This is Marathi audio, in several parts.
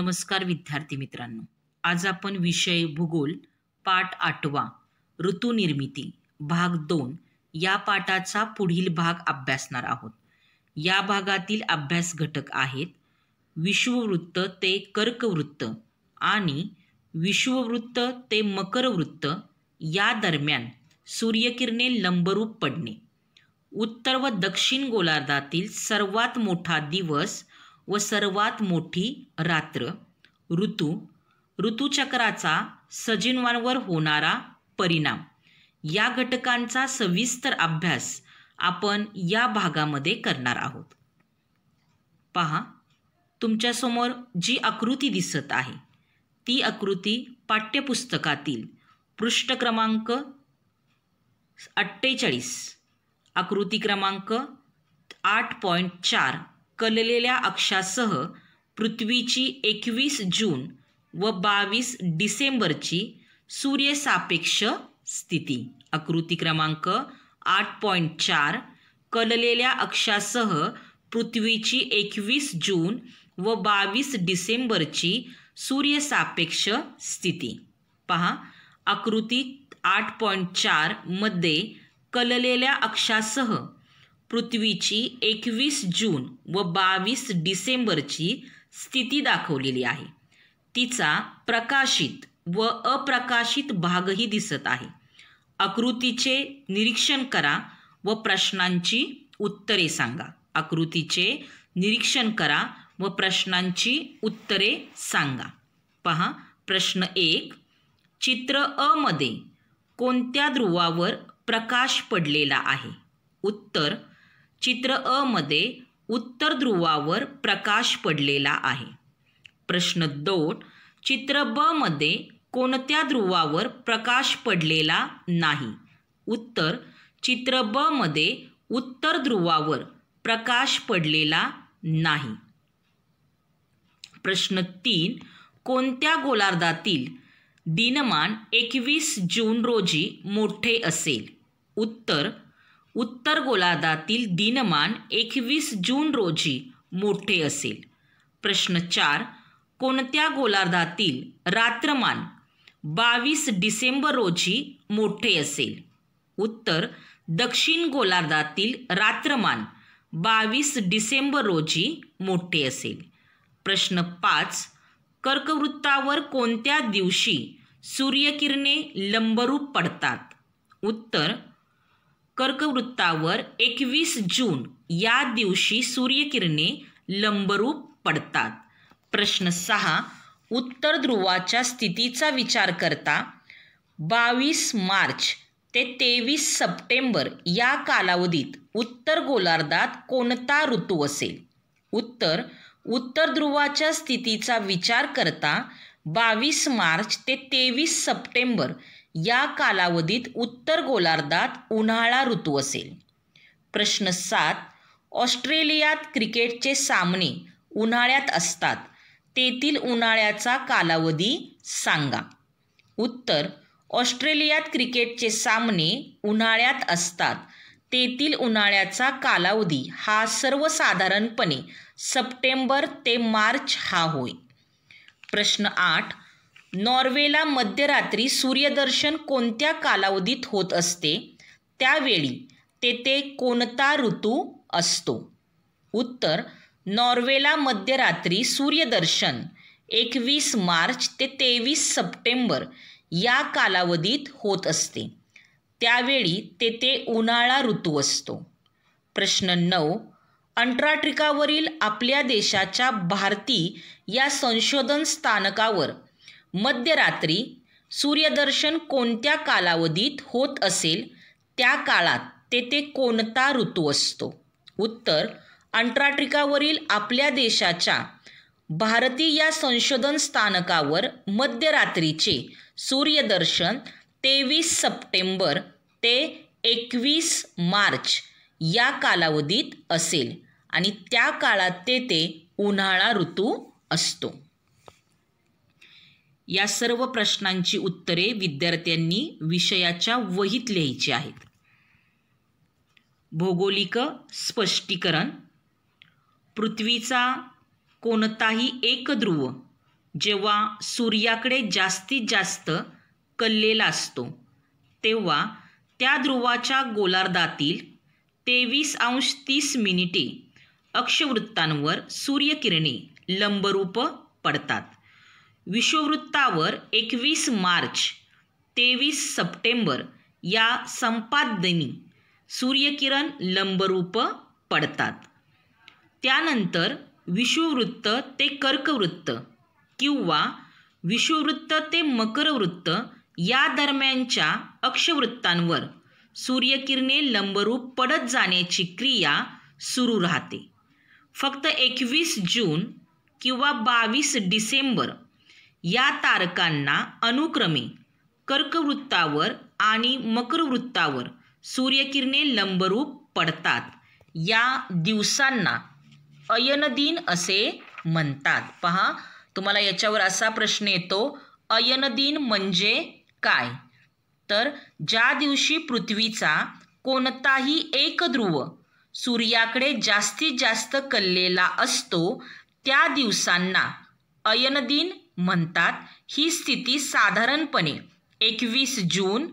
नमस्कार विद्यार्थी मित्रांनो आज आपण विषय भूगोल पाठ आठवा निर्मिती भाग दोन या पाठाचा पुढील भाग अभ्यासणार आहोत या भागातील अभ्यास घटक आहेत विश्ववृत्त ते कर्कवृत्त आणि विश्ववृत्त ते मकरवृत्त या दरम्यान सूर्यकिरणे लंबरूप पडणे उत्तर व दक्षिण गोलार्धातील सर्वात मोठा दिवस व सर्वात मोठी रात्र ऋतू ऋतूचक्राचा सजीवांवर होणारा परिणाम या घटकांचा सविस्तर अभ्यास आपण या भागामध्ये करणार आहोत पहा तुमच्यासमोर जी आकृती दिसत आहे ती आकृती पाठ्यपुस्तकातील पृष्ठ क्रमांक अठ्ठेचाळीस आकृती क्रमांक आठ पॉईंट चार कललेल्या अक्षासह पृथ्वीची एकवीस जून व बावीस डिसेंबरची सूर्यसापेक्ष स्थिती आकृती क्रमांक आठ पॉईंट चार कललेल्या अक्षासह पृथ्वीची एकवीस जून व बावीस डिसेंबरची सूर्यसापेक्ष स्थिती पहा आकृती आठ पॉईंट चारमध्ये कललेल्या अक्षासह पृथ्वीची एकवीस जून व बावीस डिसेंबरची स्थिती दाखवलेली आहे तिचा प्रकाशित व अप्रकाशित भागही दिसत आहे आकृतीचे निरीक्षण करा व प्रश्नांची उत्तरे सांगा आकृतीचे निरीक्षण करा व प्रश्नांची उत्तरे सांगा पहा प्रश्न एक चित्र अमध्ये कोणत्या ध्रुवावर प्रकाश पडलेला आहे उत्तर चित्र अ उत्तर ध्रुवावर प्रकाश पडलेला आहे प्रश्न दोन चित्र ब मध्ये कोणत्या ध्रुवावर प्रकाश पडलेला नाही उत्तर चित्र ब मध्ये उत्तर ध्रुवावर प्रकाश पडलेला नाही प्रश्न तीन कोणत्या गोलार्धातील दिनमान एकवीस जून रोजी मोठे असेल उत्तर उत्तर गोलार्धातील दिनमान एकवीस जून रोजी मोठे असेल प्रश्न चार कोणत्या गोलार्धातील रात्रमान बावीस डिसेंबर रोजी मोठे असेल उत्तर दक्षिण गोलार्धातील रात्रमान बावीस डिसेंबर रोजी मोठे असेल प्रश्न पाच कर्कवृत्तावर कोणत्या दिवशी सूर्यकिरणे लंबरूप पडतात उत्तर कर्कवृत्तावर एकवीस जून या दिवशी सूर्यकिरणे लंबरूप पडतात प्रश्न सहा उत्तर ध्रुवाच्या स्थितीचा विचार करता बावीस मार्च ते तेवीस सप्टेंबर या कालावधीत उत्तर गोलार्धात कोणता ऋतू असेल उत्तर उत्तर ध्रुवाच्या स्थितीचा विचार करता बावीस मार्च ते तेवीस सप्टेंबर या कालावधीत उत्तर गोलार्धात उन्हाळा ऋतू असेल प्रश्न सात ऑस्ट्रेलियात क्रिकेटचे सामने उन्हाळ्यात असतात तेथील उन्हाळ्याचा कालावधी सांगा उत्तर ऑस्ट्रेलियात क्रिकेटचे सामने उन्हाळ्यात असतात तेथील उन्हाळ्याचा कालावधी हा सर्वसाधारणपणे सप्टेंबर ते मार्च हा होय प्रश्न आठ नॉर्वेला मध्यरात्री सूर्यदर्शन कोणत्या कालावधीत होत असते त्यावेळी तेथे कोणता ऋतू असतो उत्तर नॉर्वेला मध्यरात्री सूर्यदर्शन एकवीस मार्च ते तेवीस सप्टेंबर या कालावधीत होत असते त्यावेळी तेथे उन्हाळा ऋतू असतो प्रश्न नऊ अंटार्क्टिकावरील आपल्या देशाच्या भारती या संशोधन स्थानकावर मध्यरात्री सूर्यदर्शन कोणत्या कालावधीत होत असेल त्या काळात तेथे कोणता ऋतू असतो उत्तर अंटार्क्टिकावरील आपल्या देशाच्या भारती या संशोधन स्थानकावर मध्यरात्रीचे सूर्यदर्शन तेवीस सप्टेंबर ते एकवीस मार्च या कालावधीत असेल आणि त्या काळात तेथे उन्हाळा ऋतू असतो या सर्व प्रश्नांची उत्तरे विद्यार्थ्यांनी विषयाच्या वहीत लिहायची आहेत भौगोलिक स्पष्टीकरण पृथ्वीचा कोणताही एक ध्रुव जेव्हा सूर्याकडे जास्तीत जास्त कललेला असतो तेव्हा त्या ध्रुवाच्या गोलार्धातील तेवीस अंश तीस मिनिटे अक्षवृत्तांवर सूर्यकिरणे लंबरूप पडतात विश्ववृत्तावर एकवीस मार्च तेवीस सप्टेंबर या संपादनी सूर्यकिरण लंबरूप पडतात त्यानंतर विषुवृत्त ते कर्कवृत्त किंवा विषुववृत्त ते मकरवृत्त या दरम्यानच्या अक्षवृत्तांवर सूर्यकिरणे लंबरूप पडत जाण्याची क्रिया सुरू राहते फक्त एकवीस जून किंवा बावीस डिसेंबर या तारकांना अनुक्रमे कर्कवृत्तावर आणि मकरवृत्तावर सूर्यकिरणे लंबरूप पडतात या दिवसांना अयनदिन असे म्हणतात पहा तुम्हाला याच्यावर असा प्रश्न येतो अयनदिन म्हणजे काय तर ज्या दिवशी पृथ्वीचा कोणताही एक ध्रुव सूर्याकडे जास्तीत जास्त कललेला असतो त्या दिवसांना अयनदिन म्हणतात ही स्थिती साधारणपणे एकवीस जून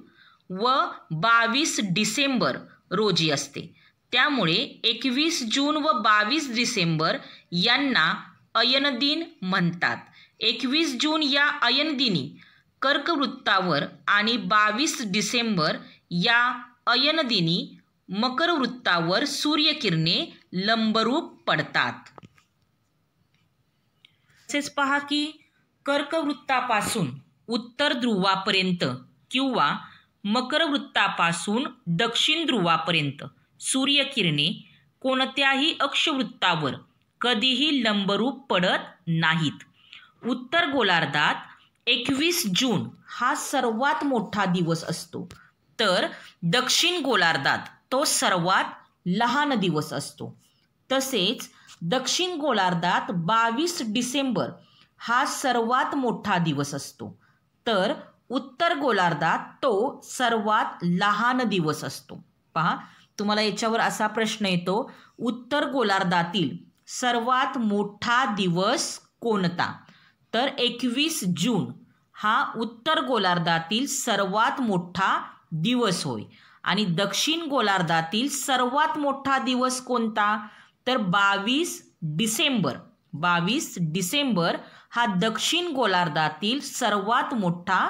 व बावीस डिसेंबर रोजी असते त्यामुळे एकवीस जून व बावीस डिसेंबर यांना अयनदिन म्हणतात एकवीस जून या अयनदिनी कर्कवृत्तावर आणि बावीस डिसेंबर या अयनदिनी मकरवृत्तावर सूर्यकिरणे लंबरूप पडतात तसेच पहा की कर्कवृत्तापासून उत्तर ध्रुवापर्यंत किंवा मकरवृत्तापासून दक्षिण ध्रुवापर्यंत सूर्यकिरणे कोणत्याही अक्षवृत्तावर कधीही लंबरूप पडत नाहीत उत्तर गोलार्धात एकवीस जून हा सर्वात मोठा दिवस असतो तर दक्षिण गोलार्धात तो सर्वात लहान दिवस असतो तसेच दक्षिण गोलार्धात बावीस डिसेंबर हा सर्वात मोठा दिवस असतो तर उत्तर गोलार्धात तो सर्वात लहान दिवस असतो पहा तुम्हाला याच्यावर असा प्रश्न येतो उत्तर गोलार्धातील सर्वात मोठा दिवस कोणता तर एकवीस जून हा उत्तर गोलार्धातील सर्वात मोठा दिवस होय आणि दक्षिण गोलार्धातील सर्वात मोठा दिवस कोणता तर बावीस डिसेंबर बावीस डिसेंबर हा दक्षिण गोलार्धातील सर्वात मोठा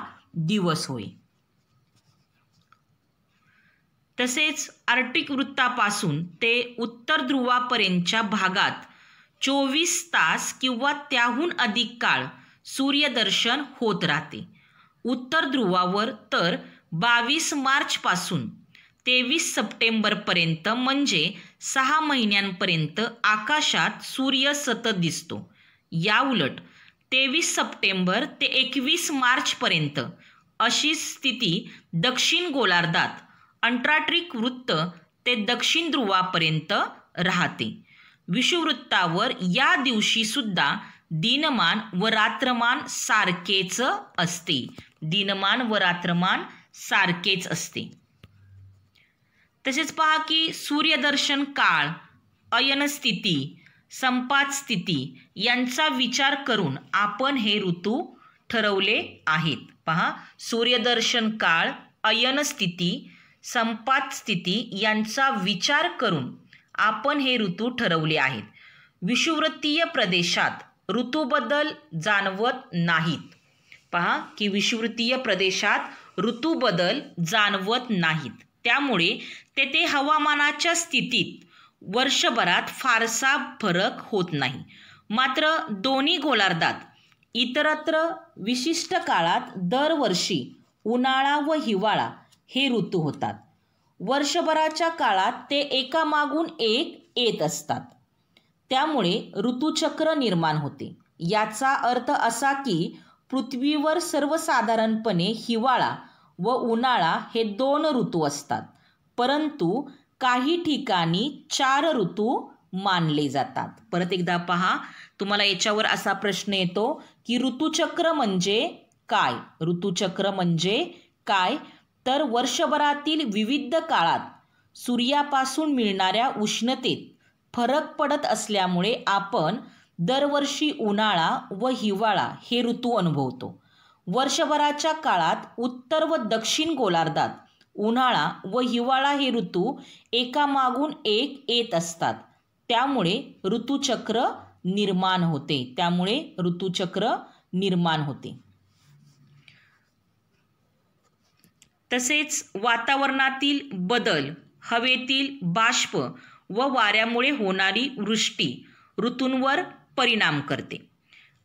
दिवस होय तसेच आर्टिक वृत्तापासून ते उत्तर ध्रुवापर्यंतच्या भागात चोवीस तास किंवा त्याहून अधिक काळ सूर्यदर्शन होत राहते उत्तर ध्रुवावर तर बावीस मार्चपासून तेवीस सप्टेंबरपर्यंत म्हणजे सहा महिन्यांपर्यंत आकाशात सूर्य सतत दिसतो याउलट तेवीस सप्टेंबर ते एकवीस मार्चपर्यंत अशी स्थिती दक्षिण गोलार्धात अंट्राट्रिक वृत्त ते दक्षिण ध्रुवापर्यंत राहते विषुवृत्तावर या दिवशी सुद्धा दिनमान व रात्रमान सारखेच असते दिनमान व रात्रमान सारखेच असते तसेच पहा की सूर्यदर्शन काळ अयनस्थिती संपात स्थिती यांचा विचार करून आपण हे ऋतू ठरवले आहेत पहा सूर्यदर्शन काळ अयनस्थिती संपात स्थिती यांचा विचार करून आपण हे ऋतू ठरवले आहेत विषुवृत्तीय प्रदेशात ऋतूबदल जाणवत नाहीत पहा की विषुवृत्तीय प्रदेशात ऋतूबदल जाणवत नाहीत त्यामुळे तेथे हवामानाच्या स्थितीत वर्षभरात फारसा फरक होत नाही मात्र दोन्ही गोलार्धात इतरत्र विशिष्ट काळात दरवर्षी उन्हाळा व हिवाळा हे ऋतू होतात वर्षभराच्या काळात ते एकामागून एक येत असतात त्यामुळे ऋतुचक्र निर्माण होते याचा अर्थ असा की पृथ्वीवर सर्वसाधारणपणे हिवाळा व उन्हाळा हे दोन ऋतू असतात परंतु काही ठिकाणी चार ऋतू मानले जातात परत एकदा पहा तुम्हाला याच्यावर असा प्रश्न येतो की ऋतुचक्र म्हणजे काय ऋतुचक्र म्हणजे काय तर वर्षभरातील विविध काळात सूर्यापासून मिळणाऱ्या उष्णतेत फरक पडत असल्यामुळे आपण दरवर्षी उन्हाळा व हिवाळा हे ऋतू अनुभवतो वर्षभराच्या काळात उत्तर व दक्षिण गोलार्धात उन्हाळा व हिवाळा हे ऋतू एकामागून एक येत असतात त्यामुळे ऋतूचक्र निर्माण होते त्यामुळे ऋतूचक्र निर्माण होते तसेच वातावरणातील बदल हवेतील बाष्प व वाऱ्यामुळे होणारी वृष्टी ऋतूंवर परिणाम करते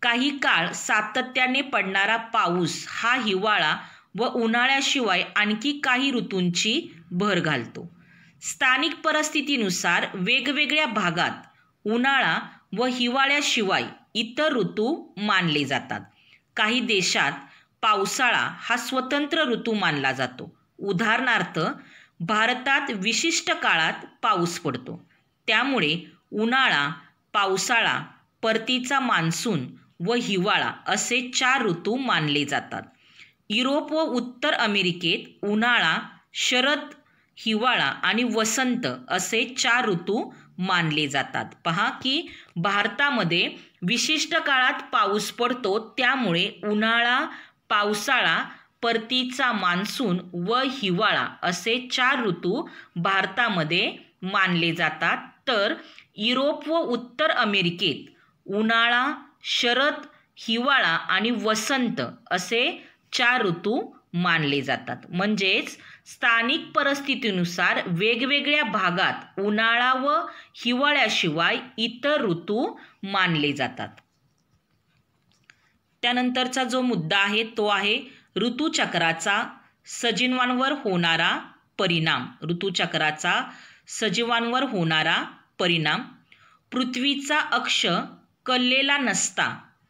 काही काळ सातत्याने पडणारा पाऊस हा हिवाळा व उन्हाळ्याशिवाय आणखी काही ऋतूंची भर घालतो स्थानिक परिस्थितीनुसार वेगवेगळ्या भागात उन्हाळा व हिवाळ्याशिवाय इतर ऋतू मानले जातात काही देशात पावसाळा हा स्वतंत्र ऋतू मानला जातो उदाहरणार्थ भारतात विशिष्ट काळात पाऊस पडतो त्यामुळे उन्हाळा पावसाळा परतीचा मान्सून व हिवाळा असे चार ऋतू मानले जातात युरोप व उत्तर अमेरिकेत उन्हाळा शरद हिवाळा आणि वसंत असे चार ऋतू मानले जातात पहा की भारतामध्ये विशिष्ट काळात पाऊस पडतो त्यामुळे उन्हाळा पावसाळा परतीचा मान्सून व हिवाळा असे चार ऋतू भारतामध्ये मानले जातात तर युरोप व उत्तर अमेरिकेत उन्हाळा शरद हिवाळा आणि वसंत असे चार ऋतू मानले जातात म्हणजेच स्थानिक परिस्थितीनुसार वेगवेगळ्या भागात उन्हाळा व हिवाळ्याशिवाय इतर ऋतू मानले जातात त्यानंतरचा जो मुद्दा आहे तो आहे ऋतूचक्राचा सजीवांवर होणारा परिणाम ऋतूचक्राचा सजीवांवर होणारा परिणाम पृथ्वीचा अक्ष कललेला नसता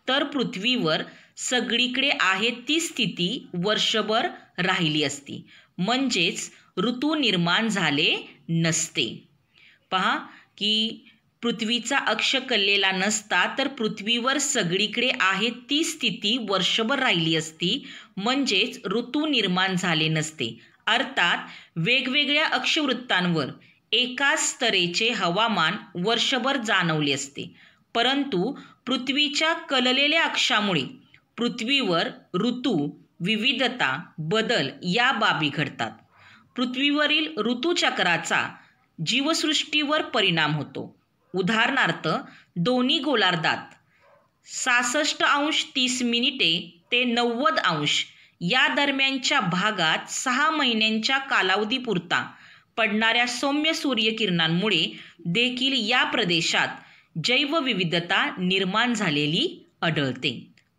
तर पृथ्वीवर सगळीकडे आहे ती स्थिती वर्षभर राहिली असती म्हणजेच ऋतू निर्माण झाले नसते पहा की पृथ्वीचा अक्ष कललेला नसता तर पृथ्वीवर सगळीकडे आहे ती स्थिती वर्षभर राहिली असती म्हणजेच ऋतू निर्माण झाले नसते अर्थात वेगवेगळ्या अक्षवृत्तांवर एकाच तऱ्हेचे हवामान वर्षभर जाणवले असते परंतु पृथ्वीच्या कललेल्या अक्षामुळे पृथ्वीवर ऋतू विविधता बदल या बाबी घडतात पृथ्वीवरील ऋतूचक्राचा जीवसृष्टीवर परिणाम होतो उदाहरणार्थ दोन्ही गोलार्धात सासष्ट अंश तीस मिनिटे ते नव्वद अंश या दरम्यानच्या भागात सहा महिन्यांच्या कालावधीपुरता पडणाऱ्या सौम्य सूर्यकिरणांमुळे देखील या प्रदेशात जैवविविधता निर्माण झालेली आढळते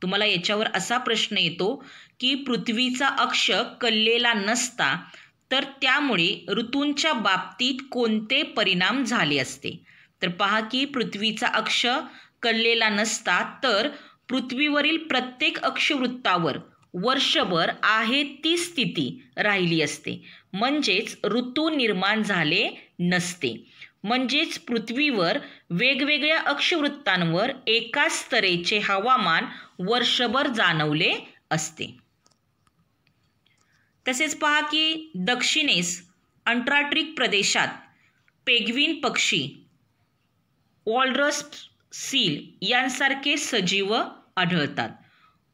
तुम्हाला याच्यावर असा प्रश्न येतो की पृथ्वीचा अक्ष कललेला नसता तर त्यामुळे ऋतूंच्या बाबतीत कोणते परिणाम झाले असते तर पहा की पृथ्वीचा अक्ष कललेला नसता तर पृथ्वीवरील प्रत्येक अक्षवृत्तावर वर्षभर आहे ती स्थिती राहिली असते म्हणजेच ऋतू निर्माण झाले नसते म्हणजेच पृथ्वीवर वेगवेगळ्या अक्षवृत्तांवर एकाच स्तरेचे हवामान वर्षभर जाणवले असते तसेच पहा की दक्षिणेस अंटार्क्टिक प्रदेशात पेग्विन पक्षी वॉलरस सील यांसारखे सजीव आढळतात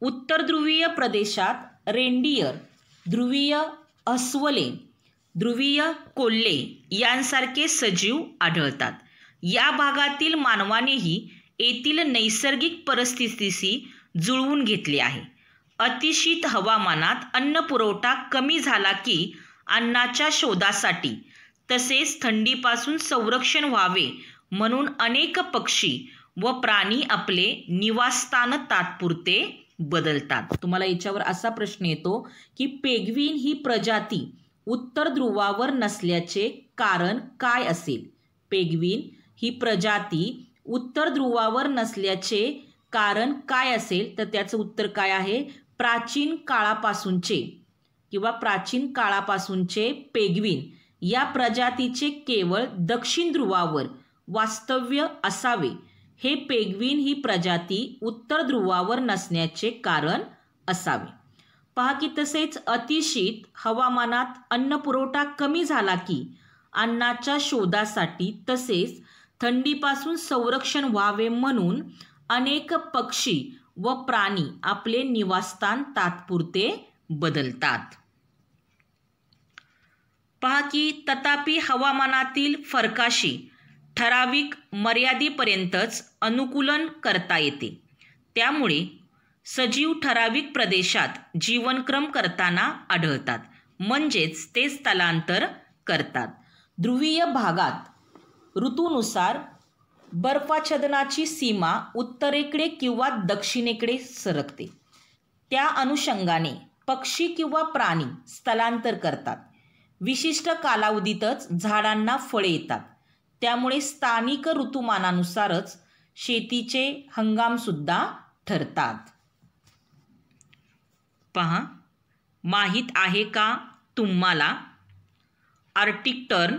उत्तर ध्रुवीय प्रदेशात रेंडियर ध्रुवीय अस्वले ध्रुवीय कोल्हे यांसारखे सजीव आढळतात या भागातील मानवानेही येथील नैसर्गिक परिस्थितीशी जुळवून घेतले आहे अतिशीत हवामानात अन्न पुरवठा कमी झाला की अन्नाच्या शोधासाठी तसेच थंडीपासून संरक्षण व्हावे म्हणून अनेक पक्षी व प्राणी आपले निवासस्थान तात्पुरते बदलतात तुम्हाला याच्यावर असा प्रश्न येतो की पेगवीन ही प्रजाती उत्तर ध्रुवावर नसल्याचे कारण काय असेल पेग्विन ही प्रजाती उत्तर ध्रुवावर नसल्याचे कारण काय असेल तर त्याचं उत्तर काय आहे प्राचीन काळापासूनचे किंवा प्राचीन काळापासूनचे पेगविन या प्रजातीचे केवळ दक्षिण ध्रुवावर वास्तव्य असावे हे पेग्विन ही प्रजाती उत्तर ध्रुवावर नसण्याचे कारण असावे पहा की तसेच अतिशीत हवामानात अन्न पुरवठा कमी झाला की अन्नाच्या शोधासाठी तसेच थंडीपासून संरक्षण व्हावे म्हणून अनेक पक्षी व प्राणी आपले निवासस्थान तात्पुरते बदलतात पहा की तथापि हवामानातील फरकाशी ठराविक मर्यादेपर्यंतच अनुकूलन करता येते त्यामुळे सजीव ठराविक प्रदेशात जीवनक्रम करताना आढळतात म्हणजेच ते स्थलांतर करतात ध्रुवीय भागात ऋतूनुसार बर्फाच्छदनाची सीमा उत्तरेकडे किंवा दक्षिणेकडे सरकते त्या अनुषंगाने पक्षी किंवा प्राणी स्थलांतर करतात विशिष्ट कालावधीतच झाडांना फळे येतात त्यामुळे स्थानिक ऋतुमानानुसारच शेतीचे हंगामसुद्धा ठरतात पहा माहीत आहे का तुम्हाला आर्टिक टर्न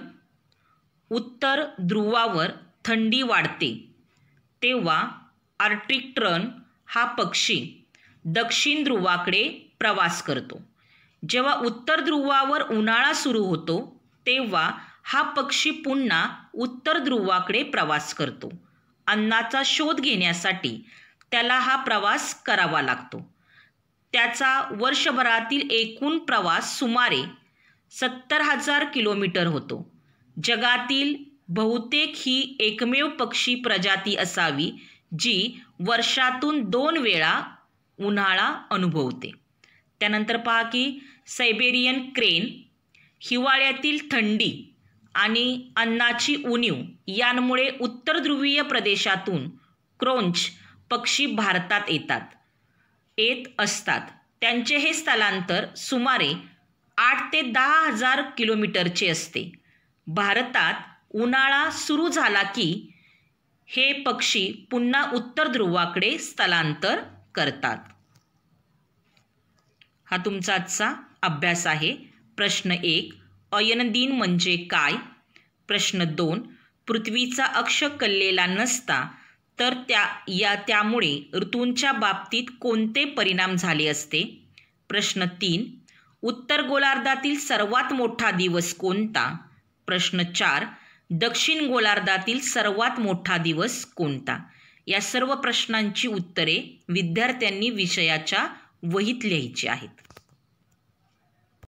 उत्तर ध्रुवावर थंडी वाढते तेव्हा आर्टिक टर्न हा पक्षी दक्षिण ध्रुवाकडे प्रवास करतो जेव्हा उत्तर ध्रुवावर उन्हाळा सुरू होतो तेव्हा हा पक्षी पुन्हा उत्तर ध्रुवाकडे प्रवास करतो अन्नाचा शोध घेण्यासाठी त्याला हा प्रवास करावा लागतो त्याचा वर्षभरातील एकूण प्रवास सुमारे सत्तर हजार किलोमीटर होतो जगातील बहुतेक ही एकमेव पक्षी प्रजाती असावी जी वर्षातून दोन वेळा उन्हाळा अनुभवते त्यानंतर पहा की सायबेरियन क्रेन हिवाळ्यातील थंडी आणि अन्नाची उणीव यांमुळे उत्तर ध्रुवीय प्रदेशातून क्रोंच पक्षी भारतात येतात येत असतात त्यांचे हे स्थलांतर सुमारे आठ ते दहा हजार किलोमीटरचे असते भारतात उन्हाळा सुरू झाला की हे पक्षी पुन्हा उत्तर ध्रुवाकडे स्थलांतर करतात हा तुमचा आजचा अभ्यास आहे प्रश्न एक अयनदिन म्हणजे काय प्रश्न दोन पृथ्वीचा अक्ष कल्लेला नसता तर त्या या त्यामुळे ऋतूंच्या बाबतीत कोणते परिणाम झाले असते प्रश्न तीन उत्तर गोलार्धातील सर्वात मोठा दिवस कोणता प्रश्न चार दक्षिण गोलार्धातील सर्वात मोठा दिवस कोणता या सर्व प्रश्नांची उत्तरे विद्यार्थ्यांनी विषयाच्या वहीत लिहायची आहेत